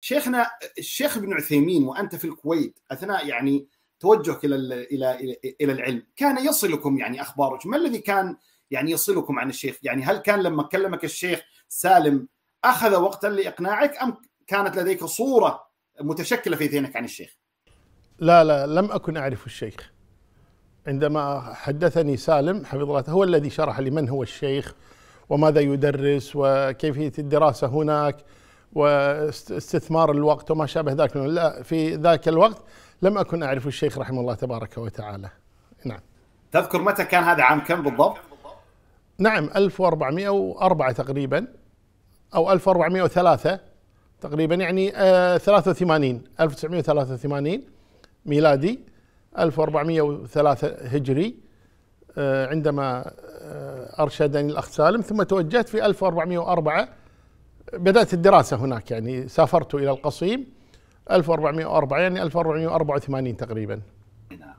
شيخنا الشيخ ابن عثيمين وانت في الكويت اثناء يعني توجهك الى الى الى العلم كان يصلكم يعني اخبارك ما الذي كان يعني يصلكم عن الشيخ يعني هل كان لما كلمك الشيخ سالم اخذ وقتا لاقناعك ام كانت لديك صوره متشكله في ذهنك عن الشيخ لا لا لم اكن اعرف الشيخ عندما حدثني سالم حفظه الله هو الذي شرح لي من هو الشيخ وماذا يدرس وكيفيه الدراسه هناك واستثمار الوقت وما شابه ذلك لا في ذاك الوقت لم أكن أعرف الشيخ رحمه الله تبارك وتعالى نعم تذكر متى كان هذا عام كم بالضبط؟ نعم 1404 تقريبا أو 1403 تقريبا يعني آه 83 1983 ميلادي 1403 هجري آه عندما آه أرشدني الأخ سالم ثم توجهت في 1404 بدأت الدراسة هناك يعني سافرت إلى القصيم 1440 يعني 1484 تقريباً